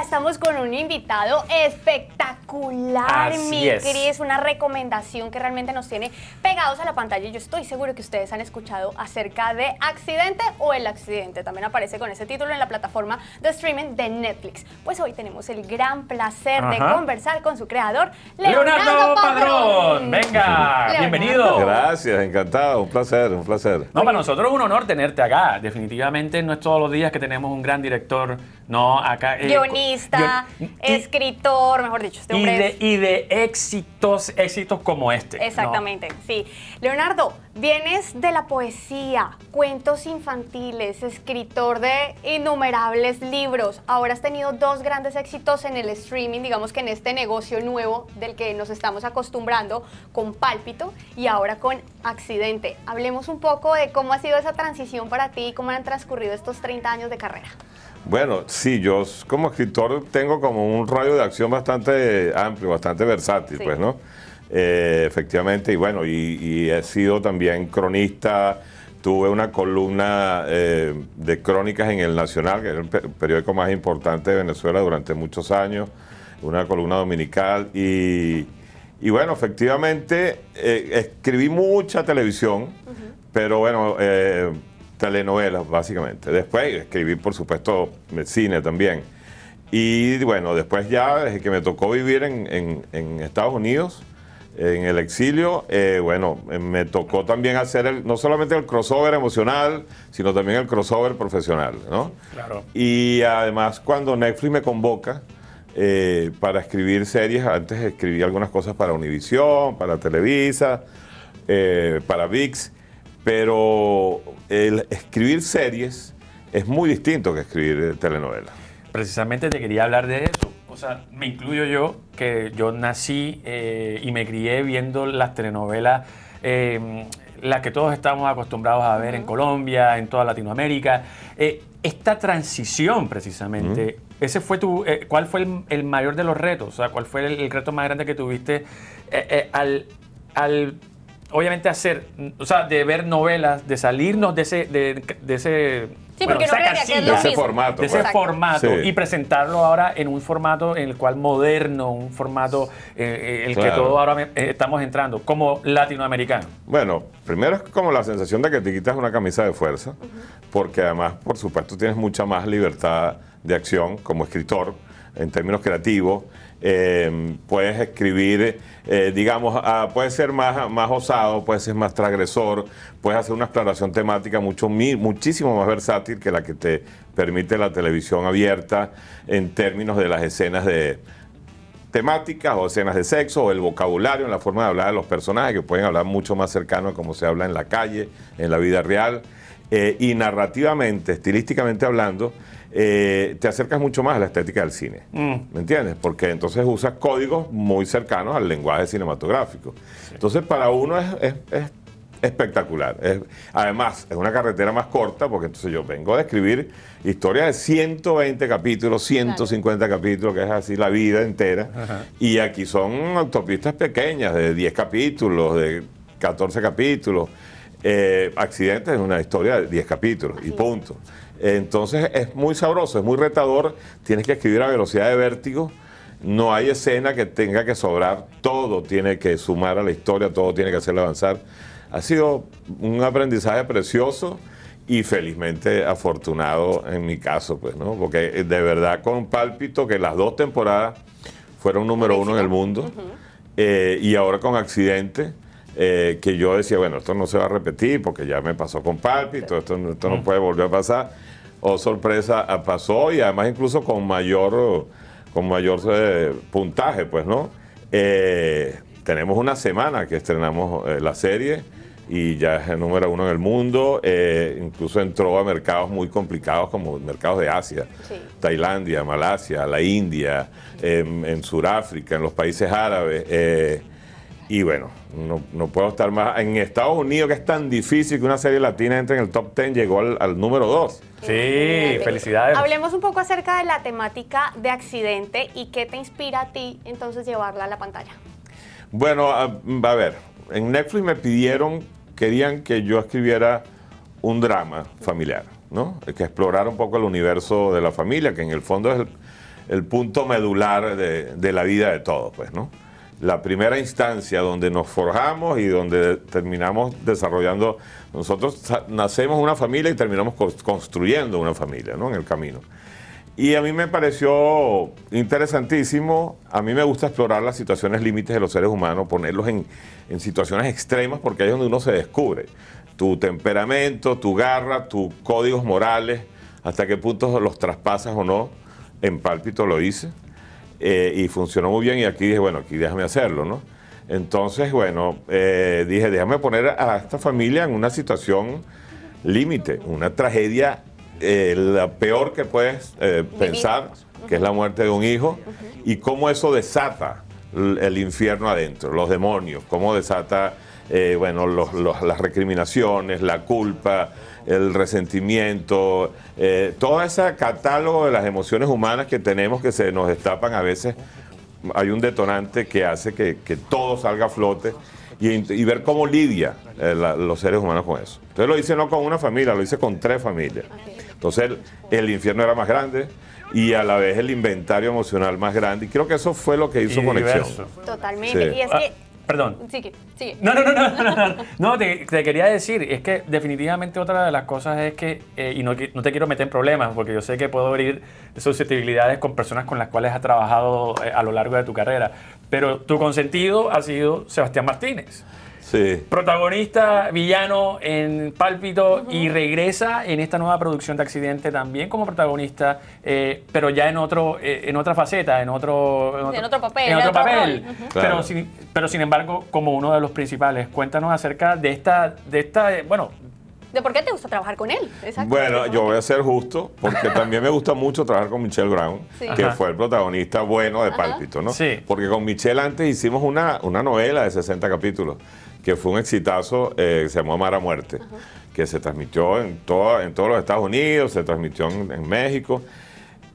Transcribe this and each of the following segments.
Estamos con un invitado espectacular, mi mi es. Una recomendación que realmente nos tiene pegados a la pantalla. Yo estoy seguro que ustedes han escuchado acerca de Accidente o El Accidente. También aparece con ese título en la plataforma de streaming de Netflix. Pues hoy tenemos el gran placer de conversar con su creador, Leonardo, Leonardo Padrón. Venga, bienvenido. Gracias, encantado. Un placer, un placer. No, para nosotros es un honor tenerte acá. Definitivamente no es todos los días que tenemos un gran director no, acá. Eh, Guionista, escritor, mejor dicho, este hombre. Y de, éxitos, éxitos como este. Exactamente, sí. Leonardo, vienes de la poesía, cuentos infantiles, escritor de innumerables libros. Ahora has tenido dos grandes éxitos en el streaming, digamos que en este negocio nuevo del que nos estamos acostumbrando, con Pálpito y ahora con Accidente. Hablemos un poco de cómo ha sido esa transición para ti y cómo han transcurrido estos 30 años de carrera. Bueno, sí, yo como escritor tengo como un radio de acción bastante amplio, bastante versátil, pues, ¿no? Eh, efectivamente, y bueno, y, he sido también cronista, tuve una columna eh, de crónicas en El Nacional, que era el periódico más importante de Venezuela durante muchos años, una columna dominical, y, bueno, efectivamente eh, escribí mucha televisión, pero bueno telenovelas, básicamente. Después escribí, por supuesto, cine también. Y bueno, después ya, desde que me tocó vivir en, Estados Unidos, en el exilio, eh, bueno, me tocó también hacer no solamente el crossover emocional, sino también el crossover profesional, ¿no? Claro. Y además, cuando Netflix me convoca eh, para escribir series, antes escribí algunas cosas para Univision, para Televisa, eh, para VIX pero el escribir series es muy distinto que escribir eh, telenovelas. Precisamente te quería hablar de eso. O sea, me incluyo yo, que yo nací eh, y me crié viendo las telenovelas. Em, las que todos estamos acostumbrados a ver en Colombia, en toda Latinoamérica. Eh, esta transición, precisamente, ese fue tu, ¿cuál fue el, mayor de los retos? O sea, ¿cuál fue el, reto más grande que tuviste al, al obviamente hacer, o sea, de ver novelas, de salirnos de ese, de, ese Sí, de ese formato. De ese pues. formato. Y presentarlo ahora en un formato en el cual moderno, un formato en eh, eh, el que todos ahora eh, estamos entrando, como latinoamericano. Bueno, primero es como la sensación de que te quitas una camisa de fuerza, porque además, por supuesto, tienes mucha más libertad de acción como escritor en términos creativos. Eh, puedes escribir, eh, digamos, ah, puedes ser más, más osado, puedes ser más transgresor, puedes hacer una exploración temática mucho, muchísimo más versátil que la que te permite la televisión abierta en términos de las escenas de temáticas o escenas de sexo o el vocabulario, en la forma de hablar de los personajes, que pueden hablar mucho más cercano a cómo se habla en la calle, en la vida real. Eh, y narrativamente, estilísticamente hablando, eh, te acercas mucho más a la estética del cine. Mm. ¿Me entiendes? Porque entonces usas códigos muy cercanos al lenguaje cinematográfico. Entonces, para uno es, espectacular. además, es una carretera más corta, porque entonces yo vengo a escribir historias de 120 capítulos, 150 capítulos, que es así la vida entera. Y aquí son autopistas pequeñas, de 10 capítulos, de 14 capítulos. Eh, accidentes es una historia de 10 capítulos y punto. Entonces es muy sabroso, es muy retador, tienes que escribir a velocidad de vértigo, no hay escena que tenga que sobrar, todo tiene que sumar a la historia, todo tiene que hacerle avanzar. Ha sido un aprendizaje precioso y felizmente afortunado en mi caso, pues, Porque eh, de verdad con pálpito que las dos temporadas fueron número uno en el mundo eh, y ahora con accidente eh, que yo decía, bueno, esto no se va a repetir porque ya me pasó con palpito esto, esto no mm. puede volver a pasar. O oh, sorpresa, ah, pasó y además incluso con mayor, con mayor eh, puntaje, pues, ¿no? Eh, tenemos una semana que estrenamos la serie y ya es el número uno en el mundo. incluso entró a mercados muy complicados como mercados de Asia, Tailandia, Malasia, la India, en, Sudáfrica, en los países árabes. Y bueno, no, puedo estar más. En Estados Unidos, que es tan difícil que una serie latina entre en el top 10, llegó al, número 2. Sí, felicidades. Hablemos un poco acerca de la temática de accidente y qué te inspira a ti entonces llevarla a la pantalla. Bueno, a, a ver, en Netflix me pidieron, querían que yo escribiera un drama familiar, ¿no? Que explorara un poco el universo de la familia, que en el fondo es el, punto medular de, la vida de todos, pues, ¿no? la primera instancia donde nos forjamos y donde terminamos desarrollando. Nosotros nacemos una familia y terminamos construyendo una familia ¿no? en el camino. Y a mí me pareció interesantísimo, a mí me gusta explorar las situaciones límites de los seres humanos, ponerlos en, situaciones extremas porque ahí es donde uno se descubre tu temperamento, tu garra, tus códigos morales, hasta qué punto los traspasas o no. En pálpito lo hice eh, y funcionó muy bien y aquí dije, bueno, aquí déjame hacerlo, ¿no? Entonces, bueno, eh, dije, déjame poner a esta familia en una situación límite, una tragedia, eh, la peor que puedes pensar, que es la muerte de un hijo, y cómo eso desata el infierno adentro, los demonios, cómo desata, bueno, las recriminaciones, la culpa el resentimiento, eh, todo ese catálogo de las emociones humanas que tenemos que se nos destapan a veces. Hay un detonante que hace que, todo salga a flote y, ver cómo lidia eh, los seres humanos con eso. Entonces lo hice no con una familia, lo hice con tres familias. Entonces el, infierno era más grande, y a la vez el inventario emocional más grande. Y creo que eso fue lo que hizo Conexión. Totalmente. Y ah. Perdón. Sigue, sigue. No, no, no, no, no, te, quería decir, es que definitivamente otra de las cosas es que, eh, y no, te quiero meter en problemas, porque yo sé que puedo abrir susceptibilidades con personas con las cuales has trabajado eh, a lo largo de tu carrera, pero tu consentido ha sido Sebastián Martínez. Protagonista, villano en Pálpito y regresa en esta nueva producción de Accidente también como protagonista, eh, pero ya en otro, eh, en otra faceta, en otro, en otro, papel. En otro, papel. pero, sin, embargo, como uno de los principales. Cuéntanos acerca de esta, de esta, eh, bueno, ¿De por qué te gusta trabajar con él? Bueno, yo voy a ser justo, porque también me gusta mucho trabajar con Michelle Brown, que fue el protagonista bueno de Pálpito, ¿no? Sí. Porque con Michelle antes hicimos una, una novela de 60 capítulos que fue un exitazo, eh, se llamó Amar Muerte, que se transmitió en, en todos los Estados Unidos, se transmitió en, México.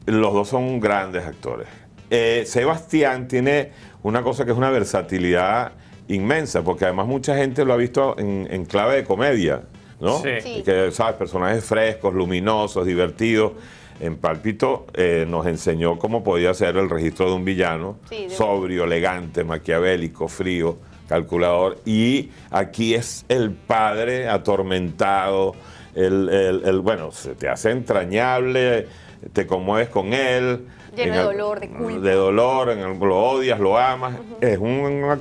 Los dos son grandes actores. Eh, Sebastián tiene una cosa que es una versatilidad inmensa, porque además mucha gente lo ha visto en, clave de comedia, ¿no? Sí. Que, ¿sabes? Personajes frescos, luminosos, divertidos. En Pálpito eh, nos enseñó cómo podía ser el registro de un villano, sobrio, elegante, maquiavélico, frío calculador, y aquí es el padre atormentado, el, bueno, se te hace entrañable, te conmueves con él. Lleno de dolor, de culpa. De dolor, en lo odias, lo amas. Es un,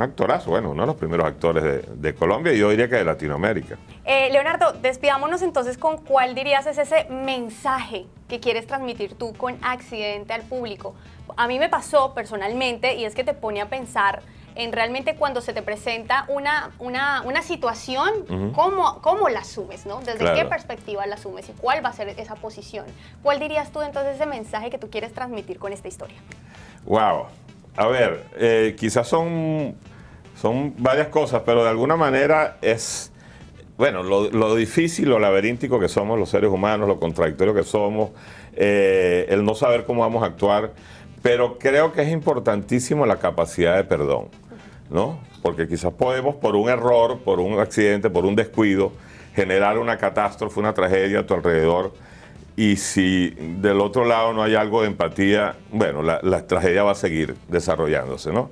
actorazo, bueno, uno de los primeros actores de, Colombia y yo diría que de Latinoamérica. Eh, Leonardo, despidámonos entonces con cuál dirías es ese mensaje que quieres transmitir tú con accidente al público. A mí me pasó personalmente y es que te pone a pensar en realmente cuando se te presenta una, una, situación, cómo, la asumes, Desde qué perspectiva la asumes y cuál va a ser esa posición. ¿Cuál dirías tú entonces ese mensaje que tú quieres transmitir con esta historia? Wow. A ver, eh, quizás son, son varias cosas, pero de alguna manera es bueno, lo, difícil, lo laberíntico que somos los seres humanos, lo contradictorio que somos, eh, el no saber cómo vamos a actuar, pero creo que es importantísimo la capacidad de perdón. Porque quizás podemos, por un error, por un accidente, por un descuido, generar una catástrofe, una tragedia a tu alrededor. Y si del otro lado no hay algo de empatía, bueno, la, tragedia va a seguir desarrollándose, ¿no?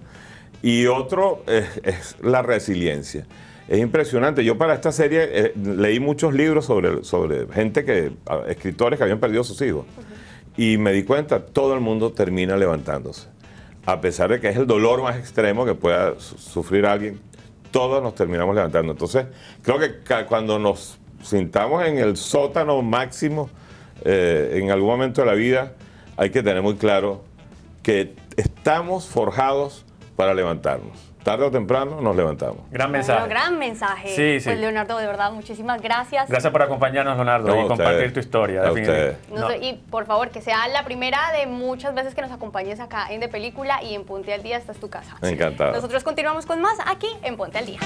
Y otro es, la resiliencia. Es impresionante. Yo para esta serie eh, leí muchos libros sobre, gente que, escritores que habían perdido sus hijos. Y me di cuenta, todo el mundo termina levantándose a pesar de que es el dolor más extremo que pueda sufrir alguien, todos nos terminamos levantando. Entonces, creo que cuando nos sintamos en el sótano máximo, eh, en algún momento de la vida, hay que tener muy claro que estamos forjados para levantarnos tarde o temprano nos levantamos. Gran mensaje. gran mensaje. Sí, sí. Pues Leonardo, de verdad, muchísimas gracias. Gracias por acompañarnos, Leonardo, y compartir tu historia. A Y por favor, que sea la primera de muchas veces que nos acompañes acá en De Película y en Ponte al Día, esta tu casa. Encantado. Nosotros continuamos con más aquí en Ponte al Día.